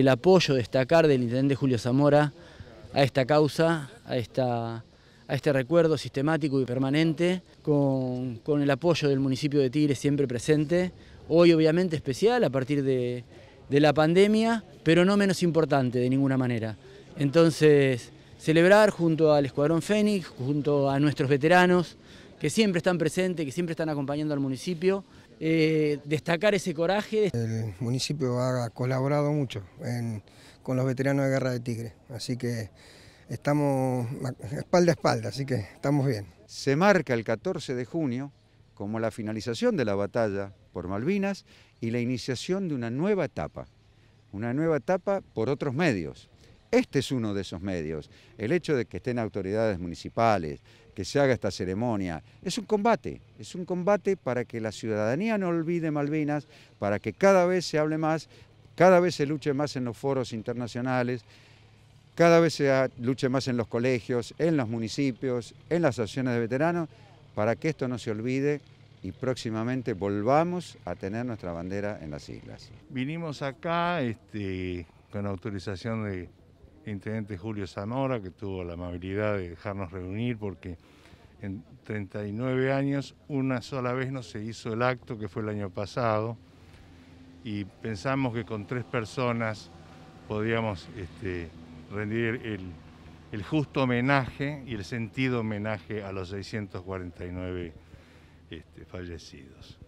El apoyo destacar del intendente Julio Zamora a esta causa, a, esta, a este recuerdo sistemático y permanente, con, el apoyo del municipio de Tigre siempre presente, hoy obviamente especial a partir de la pandemia, pero no menos importante de ninguna manera. Entonces, celebrar junto al Escuadrón Fénix, junto a nuestros veteranos, que siempre están presentes, que siempre están acompañando al municipio, eh, destacar ese coraje. El municipio ha colaborado mucho con los veteranos de Guerra de Tigre, así que estamos espalda a espalda, así que estamos bien. Se marca el 14 de junio como la finalización de la batalla por Malvinas y la iniciación de una nueva etapa, una nueva etapa por otros medios. Este es uno de esos medios. El hecho de que estén autoridades municipales, que se haga esta ceremonia, es un combate, es un combate para que la ciudadanía no olvide Malvinas, para que cada vez se hable más, cada vez se luche más en los foros internacionales, cada vez se luche más en los colegios, en los municipios, en las asociaciones de veteranos, para que esto no se olvide y próximamente volvamos a tener nuestra bandera en las islas. Vinimos acá este, con autorización de intendente Julio Zamora, que tuvo la amabilidad de dejarnos reunir porque en 39 años una sola vez no se hizo el acto, que fue el año pasado, y pensamos que con tres personas podíamos este, rendir el, justo homenaje y el sentido homenaje a los 649 este, fallecidos.